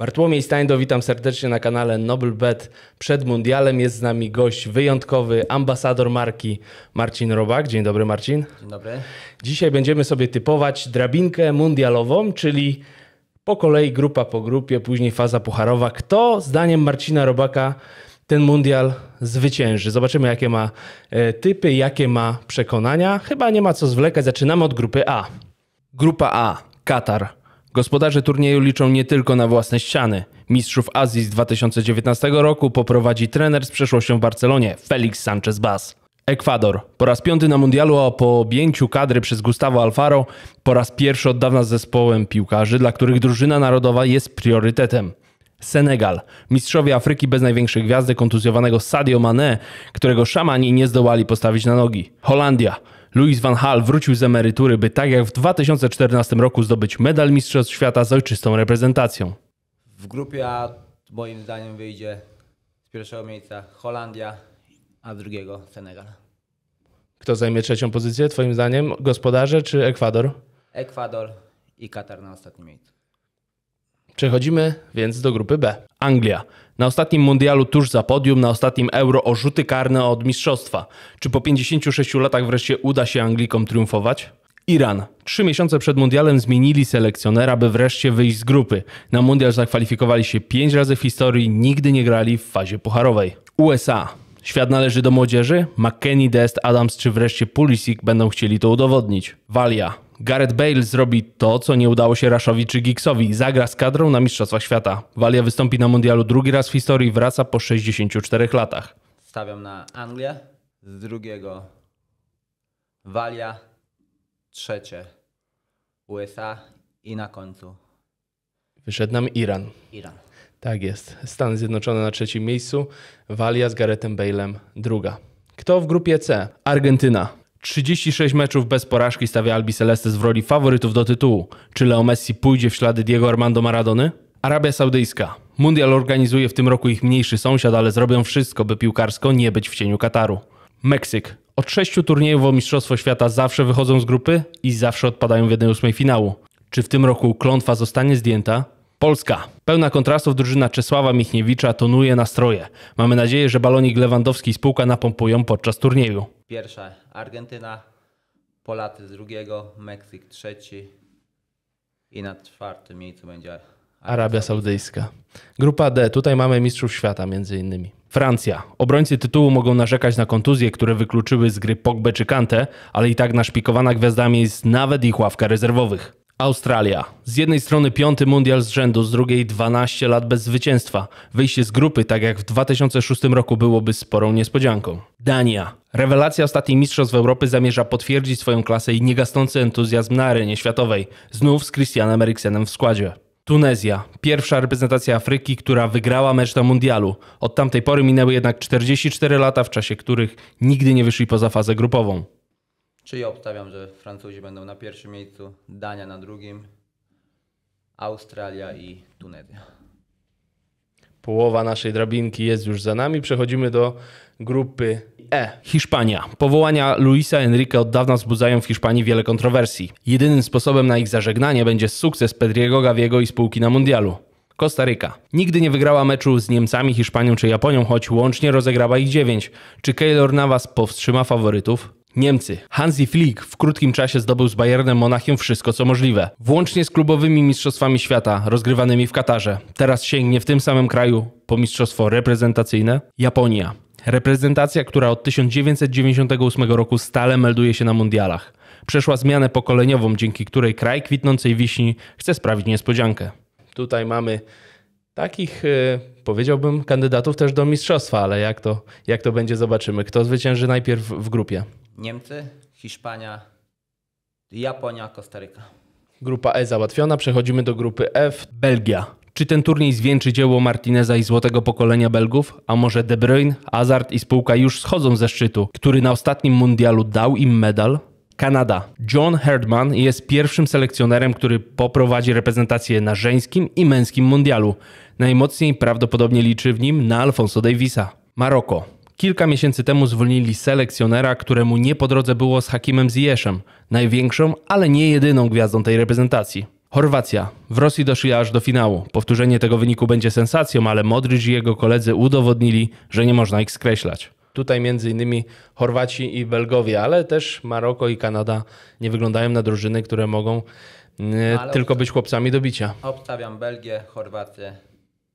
Bartłomiej Stajndo, witam serdecznie na kanale Bet. Przed mundialem jest z nami gość wyjątkowy, ambasador marki Marcin Robak. Dzień dobry Marcin. Dzień dobry. Dzisiaj będziemy sobie typować drabinkę mundialową, czyli po kolei grupa po grupie, później faza pucharowa. Kto zdaniem Marcina Robaka ten mundial zwycięży. Zobaczymy, jakie ma e, typy, jakie ma przekonania. Chyba nie ma co zwlekać. Zaczynamy od grupy A. Grupa A: Katar, Gospodarze turnieju liczą nie tylko na własne ściany. Mistrzów Azji z 2019 roku poprowadzi trener z przeszłością w Barcelonie, Felix Sanchez-Baz. Ekwador. Po raz piąty na mundialu, a po objęciu kadry przez Gustavo Alfaro, po raz pierwszy od dawna z zespołem piłkarzy, dla których drużyna narodowa jest priorytetem. Senegal. Mistrzowie Afryki bez największej gwiazdy kontuzjowanego Sadio Mane, którego szamani nie zdołali postawić na nogi. Holandia. Louis van Hal wrócił z emerytury, by tak jak w 2014 roku zdobyć medal Mistrzostw Świata z ojczystą reprezentacją. W grupie A moim zdaniem wyjdzie z pierwszego miejsca Holandia, a z drugiego Senegal. Kto zajmie trzecią pozycję, twoim zdaniem? Gospodarze czy Ekwador? Ekwador i Katar na ostatnim miejscu. Przechodzimy więc do grupy B. Anglia. Na ostatnim mundialu tuż za podium, na ostatnim euro o rzuty karne od mistrzostwa. Czy po 56 latach wreszcie uda się Anglikom triumfować? Iran. Trzy miesiące przed mundialem zmienili selekcjonera, by wreszcie wyjść z grupy. Na mundial zakwalifikowali się pięć razy w historii, nigdy nie grali w fazie pucharowej. USA. Świat należy do młodzieży? McKenny, Dest, Adams czy wreszcie Pulisic będą chcieli to udowodnić. Walia. Gareth Bale zrobi to, co nie udało się Rashowi czy Giggsowi. Zagra z kadrą na Mistrzostwach Świata. Walia wystąpi na mundialu drugi raz w historii i wraca po 64 latach. Stawiam na Anglię. Z drugiego Walia. Trzecie USA. I na końcu Wyszedł nam Iran. Iran. Tak jest. Stany Zjednoczone na trzecim miejscu, Walia z Garethem Balem druga. Kto w grupie C? Argentyna. 36 meczów bez porażki stawia Albi Celestes w roli faworytów do tytułu. Czy Leo Messi pójdzie w ślady Diego Armando Maradony? Arabia Saudyjska. Mundial organizuje w tym roku ich mniejszy sąsiad, ale zrobią wszystko, by piłkarsko nie być w cieniu Kataru. Meksyk. Od sześciu turniejów o Mistrzostwo Świata zawsze wychodzą z grupy i zawsze odpadają w 1-8 finału. Czy w tym roku klątwa zostanie zdjęta? Polska. Pełna kontrastów drużyna Czesława Michniewicza tonuje nastroje. Mamy nadzieję, że balonik Lewandowski i spółka napompują podczas turnieju. Pierwsza Argentyna, Polacy z drugiego, Meksyk trzeci i na czwartym miejscu będzie Arabia Saudyjska. Grupa D, tutaj mamy mistrzów świata między innymi. Francja. Obrońcy tytułu mogą narzekać na kontuzje, które wykluczyły z gry Pogbe czy Kante, ale i tak naszpikowana gwiazdami jest nawet ich ławka rezerwowych. Australia. Z jednej strony piąty mundial z rzędu, z drugiej 12 lat bez zwycięstwa. Wyjście z grupy, tak jak w 2006 roku, byłoby sporą niespodzianką. Dania. Rewelacja ostatnich mistrzostw Europy zamierza potwierdzić swoją klasę i niegasnący entuzjazm na arenie światowej. Znów z Christianem Eriksenem w składzie. Tunezja. Pierwsza reprezentacja Afryki, która wygrała mecz na mundialu. Od tamtej pory minęły jednak 44 lata, w czasie których nigdy nie wyszli poza fazę grupową. Czyli obstawiam, że Francuzi będą na pierwszym miejscu, Dania na drugim, Australia i Tunezja. Połowa naszej drabinki jest już za nami. Przechodzimy do grupy E. Hiszpania. Powołania Luisa Enrique od dawna wzbudzają w Hiszpanii wiele kontrowersji. Jedynym sposobem na ich zażegnanie będzie sukces Pedriego Gaviego i spółki na mundialu. Kostaryka. Nigdy nie wygrała meczu z Niemcami, Hiszpanią czy Japonią, choć łącznie rozegrała ich dziewięć. Czy Keylor Navas powstrzyma faworytów? Niemcy. Hansi Flick w krótkim czasie zdobył z Bayernem Monachium wszystko co możliwe, włącznie z klubowymi mistrzostwami świata rozgrywanymi w Katarze. Teraz sięgnie w tym samym kraju po mistrzostwo reprezentacyjne Japonia. Reprezentacja, która od 1998 roku stale melduje się na mundialach. Przeszła zmianę pokoleniową, dzięki której kraj kwitnącej wiśni chce sprawić niespodziankę. Tutaj mamy takich, y, powiedziałbym, kandydatów też do mistrzostwa, ale jak to, jak to będzie, zobaczymy. Kto zwycięży najpierw w grupie? Niemcy, Hiszpania, Japonia, Kostaryka. Grupa E załatwiona, przechodzimy do grupy F. Belgia. Czy ten turniej zwieńczy dzieło Martineza i złotego pokolenia Belgów? A może De Bruyne, Hazard i spółka już schodzą ze szczytu, który na ostatnim mundialu dał im medal? Kanada. John Herdman jest pierwszym selekcjonerem, który poprowadzi reprezentację na żeńskim i męskim mundialu. Najmocniej prawdopodobnie liczy w nim na Alfonso Davisa. Maroko. Kilka miesięcy temu zwolnili selekcjonera, któremu nie po drodze było z Hakimem Ziyeszem, największą, ale nie jedyną gwiazdą tej reprezentacji. Chorwacja. W Rosji doszli aż do finału. Powtórzenie tego wyniku będzie sensacją, ale Modryż i jego koledzy udowodnili, że nie można ich skreślać. Tutaj między innymi Chorwaci i Belgowie, ale też Maroko i Kanada nie wyglądają na drużyny, które mogą e, tylko być chłopcami do bicia. Obstawiam Belgię, Chorwację,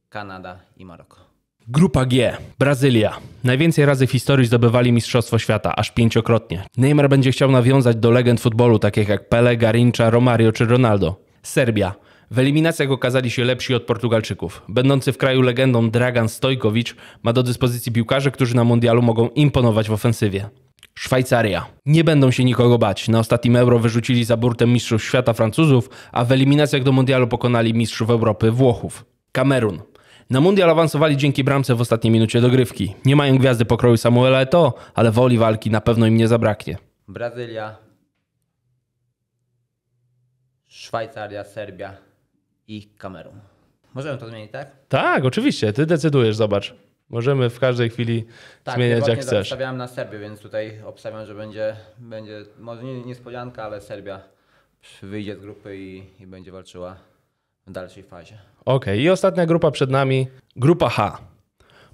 Kanada i Maroko. Grupa G. Brazylia. Najwięcej razy w historii zdobywali Mistrzostwo Świata, aż pięciokrotnie. Neymar będzie chciał nawiązać do legend futbolu, takich jak Pele, Garincha, Romario czy Ronaldo. Serbia. W eliminacjach okazali się lepsi od Portugalczyków. Będący w kraju legendą Dragan Stojkowicz ma do dyspozycji piłkarzy, którzy na mundialu mogą imponować w ofensywie. Szwajcaria. Nie będą się nikogo bać. Na ostatnim euro wyrzucili za burtę mistrzów świata Francuzów, a w eliminacjach do mundialu pokonali mistrzów Europy Włochów. Kamerun. Na mundial awansowali dzięki bramce w ostatniej minucie dogrywki. Nie mają gwiazdy pokroju Samuela Eto, ale woli walki na pewno im nie zabraknie. Brazylia, Szwajcaria, Serbia i Kamerun. Możemy to zmienić, tak? Tak, oczywiście. Ty decydujesz, zobacz. Możemy w każdej chwili tak, zmieniać jak chcesz. Tak, Obstawiałem na Serbię, więc tutaj obstawiam, że będzie, będzie może nie niespodzianka, ale Serbia wyjdzie z grupy i, i będzie walczyła w dalszej fazie. Okej, okay. i ostatnia grupa przed nami, grupa H.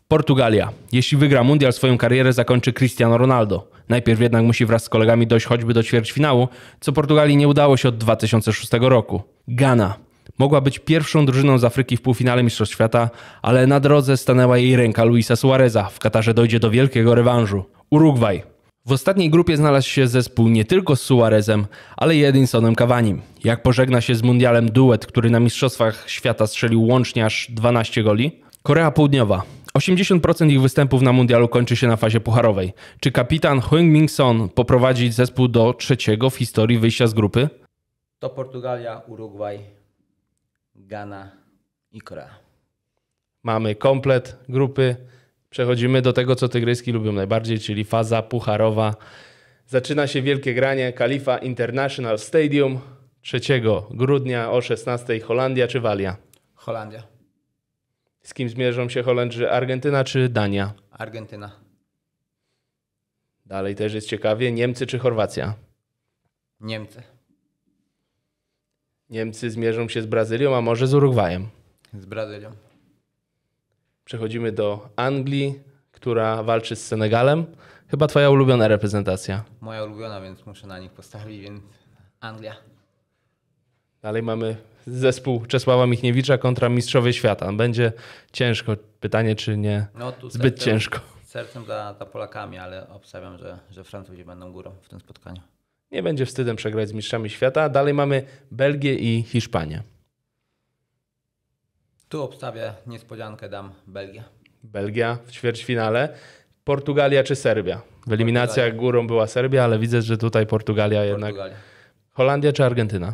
Portugalia. Jeśli wygra mundial, swoją karierę zakończy Cristiano Ronaldo. Najpierw jednak musi wraz z kolegami dojść choćby do ćwierćfinału, co Portugalii nie udało się od 2006 roku. Ghana. Mogła być pierwszą drużyną z Afryki w półfinale Mistrzostw Świata, ale na drodze stanęła jej ręka Luisa Suareza. W Katarze dojdzie do wielkiego rewanżu. Urugwaj. W ostatniej grupie znalazł się zespół nie tylko z Suarezem, ale i Edinsonem Cavanim. Jak pożegna się z mundialem duet, który na Mistrzostwach Świata strzelił łącznie aż 12 goli? Korea Południowa. 80% ich występów na mundialu kończy się na fazie pucharowej. Czy kapitan Hung Min Son poprowadzi zespół do trzeciego w historii wyjścia z grupy? To Portugalia, Urugwaj, Ghana i Korea. Mamy komplet grupy. Przechodzimy do tego, co tygryski lubią najbardziej, czyli faza pucharowa. Zaczyna się wielkie granie Kalifa International Stadium 3 grudnia o 16 Holandia czy Walia? Holandia. Z kim zmierzą się Holendrzy? Argentyna czy Dania? Argentyna. Dalej też jest ciekawie. Niemcy czy Chorwacja? Niemcy. Niemcy zmierzą się z Brazylią, a może z Urugwajem? Z Brazylią przechodzimy do Anglii, która walczy z Senegalem. Chyba twoja ulubiona reprezentacja. Moja ulubiona, więc muszę na nich postawić, więc Anglia. Dalej mamy zespół Czesława Michniewicza kontra Mistrzowie Świata. Będzie ciężko. Pytanie, czy nie no, zbyt sercem, ciężko. Sercem za, za Polakami, ale obstawiam, że, że Francuzi będą górą w tym spotkaniu. Nie będzie wstydem przegrać z Mistrzami Świata. Dalej mamy Belgię i Hiszpanię. Tu obstawię niespodziankę, dam Belgię. Belgia w ćwierćfinale. Portugalia czy Serbia? W eliminacjach górą była Serbia, ale widzę, że tutaj Portugalia jednak. Portugalia. Holandia czy Argentyna?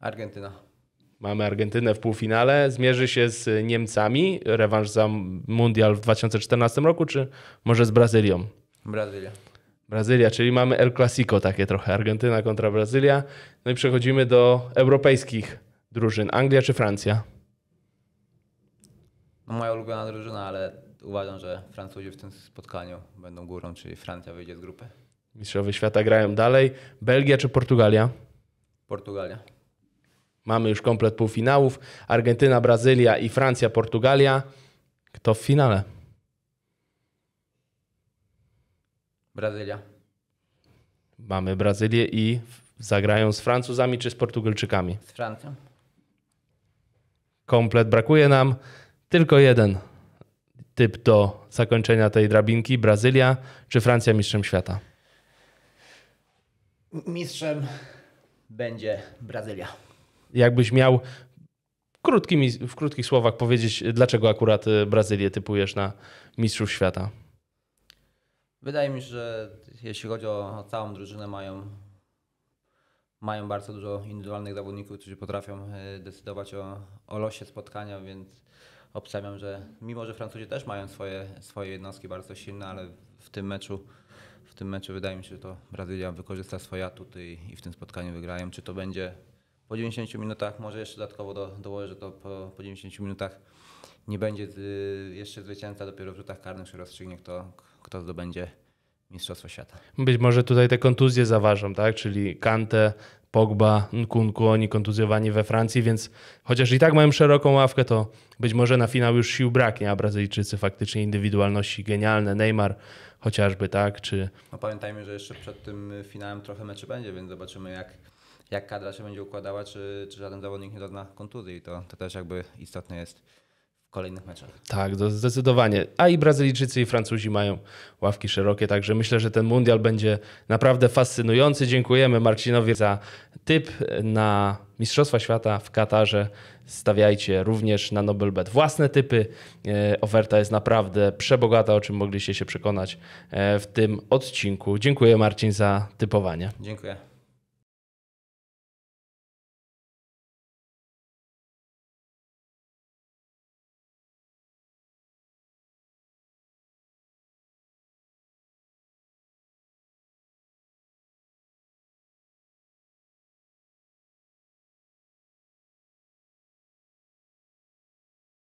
Argentyna. Mamy Argentynę w półfinale. Zmierzy się z Niemcami. Rewanż za Mundial w 2014 roku, czy może z Brazylią? Brazylia. Brazylia, czyli mamy El Clasico takie trochę. Argentyna kontra Brazylia. No i przechodzimy do europejskich drużyn. Anglia czy Francja? No, moja ulubiona drużyna, ale uważam, że Francuzi w tym spotkaniu będą górą, czyli Francja wyjdzie z grupy. Mistrzowie świata grają dalej. Belgia czy Portugalia? Portugalia. Mamy już komplet półfinałów. Argentyna, Brazylia i Francja, Portugalia. Kto w finale? Brazylia. Mamy Brazylię i zagrają z Francuzami czy z Portugalczykami? Z Francją. Komplet brakuje nam. Tylko jeden typ do zakończenia tej drabinki: Brazylia czy Francja mistrzem świata? Mistrzem będzie Brazylia. Jakbyś miał krótkimi, w krótkich słowach powiedzieć, dlaczego akurat y, Brazylię typujesz na mistrzów świata? Wydaje mi się, że jeśli chodzi o całą drużynę, mają, mają bardzo dużo indywidualnych zawodników, którzy potrafią y, decydować o, o losie spotkania, więc obstawiam, że mimo, że Francuzi też mają swoje, swoje jednostki bardzo silne, ale w tym meczu w tym meczu wydaje mi się, że to Brazylia wykorzysta swoje atuty i, i w tym spotkaniu wygrają. Czy to będzie po 90 minutach, może jeszcze dodatkowo do, dołożę, że to po, po 90 minutach nie będzie y, jeszcze zwycięzca, dopiero w rzutach karnych się rozstrzygnie, kto, kto zdobędzie Mistrzostwa Świata. Być może tutaj te kontuzje zaważą, tak? Czyli Kante, Pogba, Nkunku, oni kontuzjowani we Francji, więc chociaż i tak mają szeroką ławkę, to być może na finał już sił braknie, a Brazylijczycy faktycznie indywidualności genialne, Neymar chociażby, tak? Czy... No pamiętajmy, że jeszcze przed tym finałem trochę meczy będzie, więc zobaczymy jak, jak kadra się będzie układała, czy, czy żaden zawodnik nie dozna kontuzji, to, to też jakby istotne jest kolejnych meczach. Tak, zdecydowanie. A i Brazylijczycy i Francuzi mają ławki szerokie, także myślę, że ten mundial będzie naprawdę fascynujący. Dziękujemy Marcinowi za typ na Mistrzostwa Świata w Katarze. Stawiajcie również na Nobelbet własne typy. E, oferta jest naprawdę przebogata, o czym mogliście się przekonać e, w tym odcinku. Dziękuję Marcin za typowanie. Dziękuję.